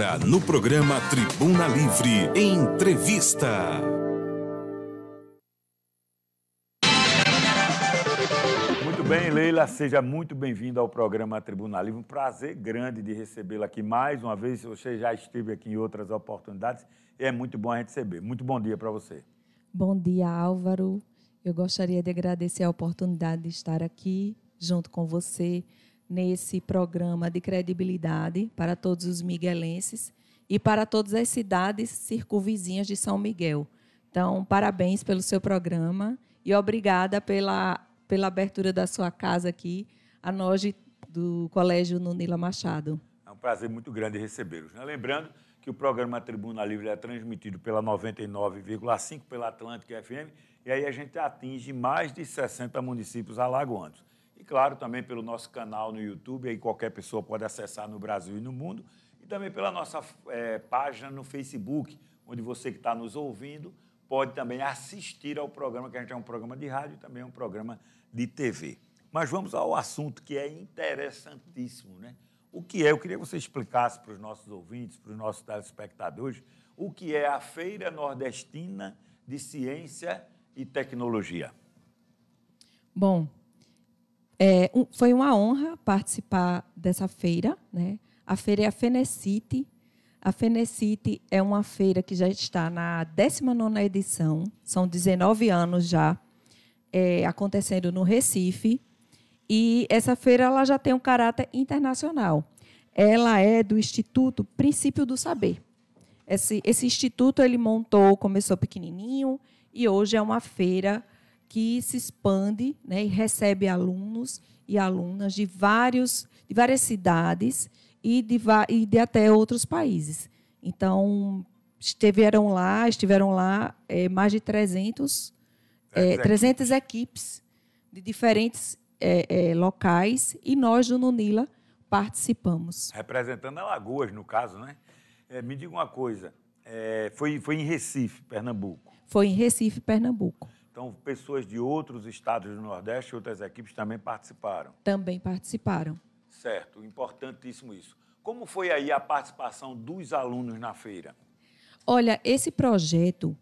Agora, no programa Tribuna Livre, entrevista. Muito bem, Leila, seja muito bem-vinda ao programa Tribuna Livre. Um prazer grande de recebê-la aqui mais uma vez. Você já esteve aqui em outras oportunidades e é muito bom a receber. Muito bom dia para você. Bom dia, Álvaro. Eu gostaria de agradecer a oportunidade de estar aqui junto com você nesse programa de credibilidade para todos os miguelenses e para todas as cidades circunvizinhas de São Miguel. Então, parabéns pelo seu programa e obrigada pela, pela abertura da sua casa aqui, a nós do Colégio Nunila Machado. É um prazer muito grande recebê-los. Né? Lembrando que o programa Tribuna Livre é transmitido pela 99,5 pela Atlântica FM e aí a gente atinge mais de 60 municípios alagoanos claro, também pelo nosso canal no YouTube, aí qualquer pessoa pode acessar no Brasil e no mundo, e também pela nossa é, página no Facebook, onde você que está nos ouvindo pode também assistir ao programa, que a gente é um programa de rádio e também é um programa de TV. Mas vamos ao assunto que é interessantíssimo, né? O que é? Eu queria que você explicasse para os nossos ouvintes, para os nossos telespectadores, o que é a Feira Nordestina de Ciência e Tecnologia. Bom, é, um, foi uma honra participar dessa feira. Né? A feira é a Fenecite. A Fenecite é uma feira que já está na 19 edição, são 19 anos já, é, acontecendo no Recife. E essa feira ela já tem um caráter internacional. Ela é do Instituto Princípio do Saber. Esse, esse instituto ele montou, começou pequenininho e hoje é uma feira que se expande né, e recebe alunos e alunas de, vários, de várias cidades e de, e de até outros países. Então, estiveram lá, estiveram lá é, mais de 300, é, 300 equipes de diferentes é, locais e nós do Nunila participamos. Representando Alagoas, no caso, né? me diga uma coisa, foi, foi em Recife, Pernambuco? Foi em Recife, Pernambuco. Então, pessoas de outros estados do Nordeste, outras equipes também participaram. Também participaram. Certo, importantíssimo isso. Como foi aí a participação dos alunos na feira? Olha, esse projeto,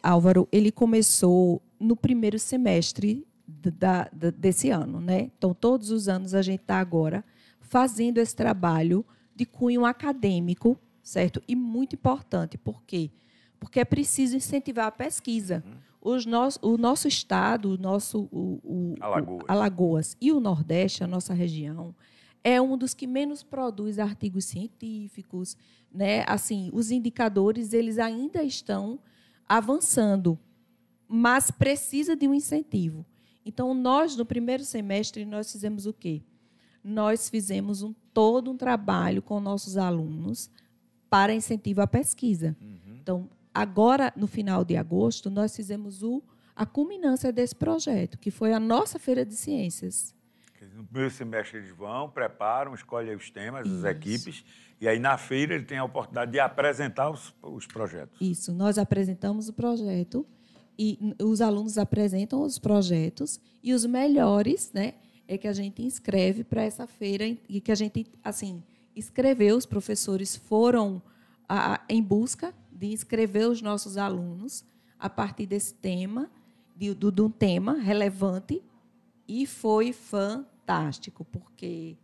Álvaro, ele começou no primeiro semestre da, da, desse ano, né? Então, todos os anos a gente está agora fazendo esse trabalho de cunho acadêmico, certo? E muito importante, por quê? Porque é preciso incentivar a pesquisa. Uhum nosso, o nosso estado, o nosso o, o, Alagoas. O, Alagoas. e o Nordeste, a nossa região, é um dos que menos produz artigos científicos, né? Assim, os indicadores eles ainda estão avançando, mas precisa de um incentivo. Então, nós no primeiro semestre nós fizemos o quê? Nós fizemos um, todo um trabalho com nossos alunos para incentivo à pesquisa. Uhum. Então, agora, no final de agosto, nós fizemos o, a culminância desse projeto, que foi a nossa Feira de Ciências. No primeiro semestre eles vão, preparam, escolhem os temas, Isso. as equipes, e aí na feira ele tem a oportunidade de apresentar os, os projetos. Isso, nós apresentamos o projeto e os alunos apresentam os projetos e os melhores, né, é que a gente inscreve para essa feira e que a gente assim escreveu, os professores foram a, em busca de inscrever os nossos alunos a partir desse tema, de, de, de um tema relevante, e foi fantástico, porque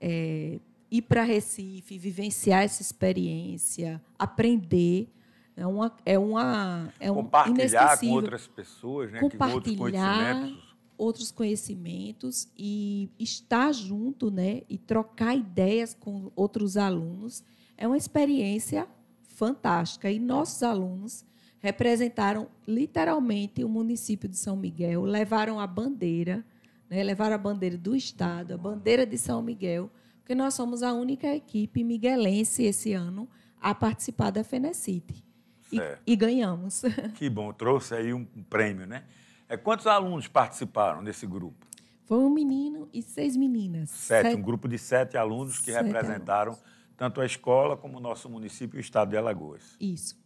é, ir para Recife, vivenciar essa experiência, aprender. É uma. É uma é um compartilhar com outras pessoas, né? compartilhar com outros, outros conhecimentos. e estar junto né? e trocar ideias com outros alunos é uma experiência fantástica. E nossos alunos representaram literalmente o município de São Miguel, levaram a bandeira, né, levaram a bandeira do Estado, a bandeira de São Miguel, porque nós somos a única equipe miguelense esse ano a participar da Fenecite. E, e, ganhamos. Que bom, trouxe aí um prêmio, né? É, quantos alunos participaram desse grupo? Foi um menino e seis meninas. Sete, sete um grupo de sete alunos que sete representaram alunos tanto a escola como o nosso município e o estado de Alagoas. Isso.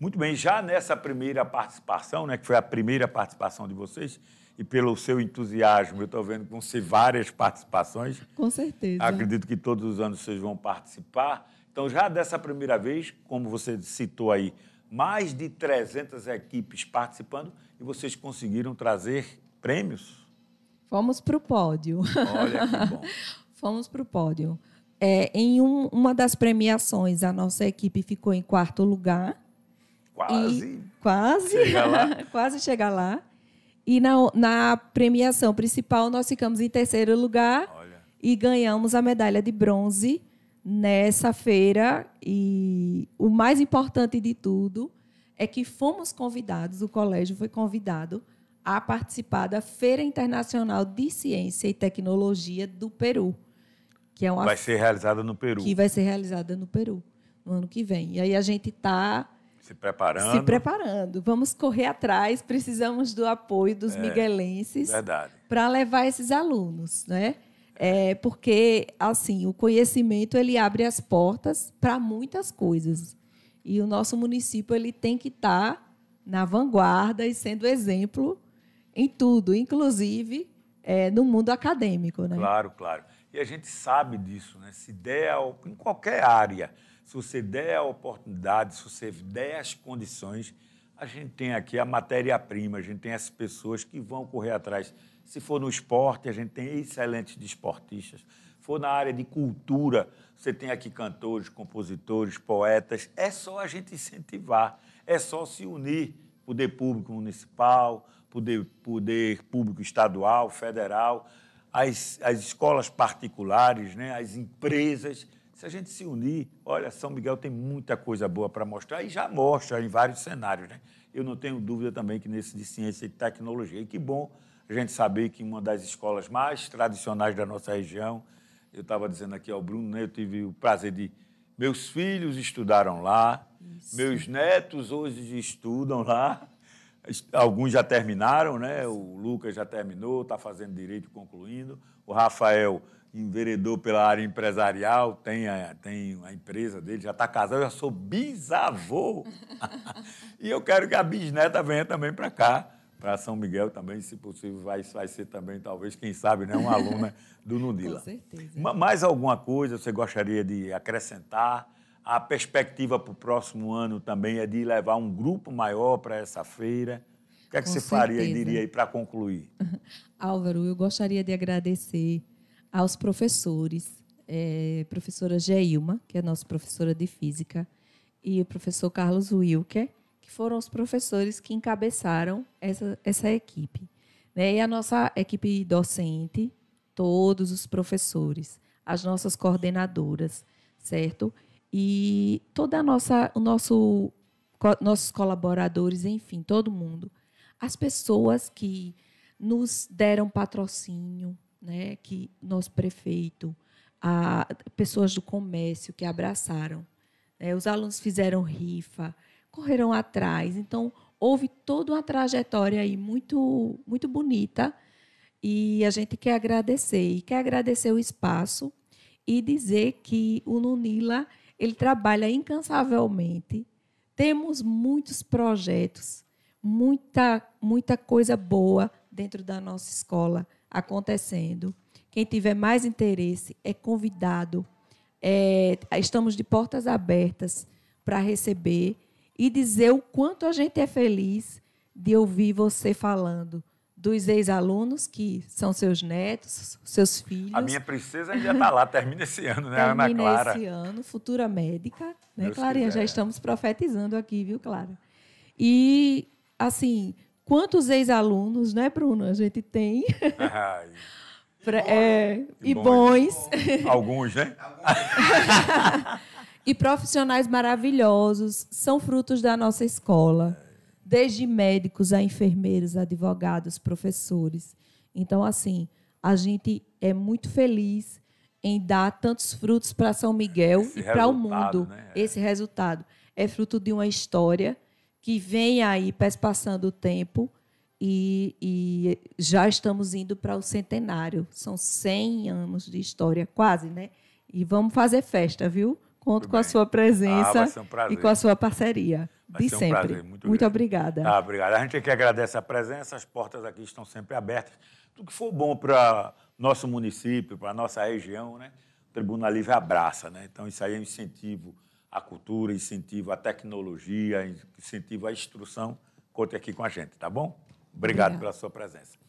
Muito bem, já nessa primeira participação, né, que foi a primeira participação de vocês, e pelo seu entusiasmo, eu estou vendo que vão ser várias participações. Com certeza. Acredito que todos os anos vocês vão participar. Então, já dessa primeira vez, como você citou aí, mais de 300 equipes participando e vocês conseguiram trazer prêmios? Fomos para o pódio. Olha que bom. Fomos para o pódio. É, em um, uma das premiações, a nossa equipe ficou em quarto lugar. Quase. quase. lá. quase chegar lá. E na, na, premiação principal, nós ficamos em terceiro lugar Olha. e ganhamos a medalha de bronze nessa feira. E o mais importante de tudo é que fomos convidados, o colégio foi convidado a participar da Feira Internacional de Ciência e Tecnologia do Peru que é uma vai ser realizada no Peru. Que vai ser realizada no Peru no ano que vem. E aí a gente está se preparando. Se preparando. Vamos correr atrás, precisamos do apoio dos é, miguelenses para levar esses alunos, né? É. porque assim, o conhecimento ele abre as portas para muitas coisas. E o nosso município ele tem que estar tá na vanguarda e sendo exemplo em tudo, inclusive é, no mundo acadêmico, né? Claro, claro. E a gente sabe disso, né? Se der em qualquer área, se você der a oportunidade, se você der as condições, a gente tem aqui a matéria-prima, a gente tem as pessoas que vão correr atrás. Se for no esporte, a gente tem excelentes desportistas. Se for na área de cultura, você tem aqui cantores, compositores, poetas. É só a gente incentivar, é só se unir, poder público municipal, poder, poder público estadual, federal as, as escolas particulares, né, as empresas. Se a gente se unir, olha, São Miguel tem muita coisa boa para mostrar e já mostra em vários cenários. Né? Eu não tenho dúvida também que nesse de ciência e tecnologia. E que bom a gente saber que uma das escolas mais tradicionais da nossa região, eu estava dizendo aqui ao Bruno, né, eu tive o prazer de. Meus filhos estudaram lá, Isso. meus netos hoje estudam lá. Alguns já terminaram, né? O Lucas já terminou, está fazendo direito concluindo. O Rafael enveredou pela área empresarial, tem a, tem a empresa dele, já está casado, eu já sou bisavô. e eu quero que a bisneta venha também para cá, para São Miguel também, se possível, vai, vai ser também, talvez, quem sabe, né, uma aluna do Nudila. Com certeza. Mais alguma coisa você gostaria de acrescentar? A perspectiva para o próximo ano também é de levar um grupo maior para essa feira. O que é que Com você certeza. faria e diria aí para concluir? Álvaro, eu gostaria de agradecer aos professores, é, professora Geilma, que é nossa professora de física, e o professor Carlos Wilker, que foram os professores que encabeçaram essa, essa equipe. Né? E a nossa equipe docente, todos os professores, as nossas coordenadoras, certo? E toda a nossa, o nosso, nossos colaboradores, enfim, todo mundo, as pessoas que nos deram patrocínio, né, que nosso prefeito, a, pessoas do comércio que abraçaram, né, os alunos fizeram rifa, correram atrás, então houve toda uma trajetória aí muito muito bonita e a gente quer agradecer e quer agradecer o espaço e dizer que o Nunila ele trabalha incansavelmente. Temos muitos projetos, muita, muita coisa boa dentro da nossa escola acontecendo. Quem tiver mais interesse é convidado. É, estamos de portas abertas para receber e dizer o quanto a gente é feliz de ouvir você falando dos ex-alunos, que são seus netos, seus filhos. A minha princesa ainda está lá, termina esse ano, né, termina Ana Clara? Termina esse ano, futura médica. Né, Deus Clarinha, quiser. já estamos profetizando aqui, viu, Clara? E, assim, quantos ex-alunos, né, Bruno, a gente tem? Ai. Pra, é, e bons. bons. Alguns, né? e profissionais maravilhosos, são frutos da nossa escola desde médicos a enfermeiros, advogados, professores. Então, assim, a gente é muito feliz em dar tantos frutos para São Miguel Esse e para o mundo. Né? É. Esse resultado é fruto de uma história que vem aí passando o tempo e, e já estamos indo para o centenário. São 100 anos de história, quase, né? E vamos fazer festa, viu? Conto com a sua presença ah, um e com a sua parceria de sempre. Um prazer, muito, muito obrigada. Ah, obrigado. A gente é que agradece a presença, as portas aqui estão sempre abertas. Tudo que for bom para nosso município, para nossa região, né? o Tribunal Livre abraça. Né? Então, isso aí é um incentivo à cultura, incentivo à tecnologia, incentivo à instrução. Conte aqui com a gente, tá bom? Obrigado Obrigada. pela sua presença.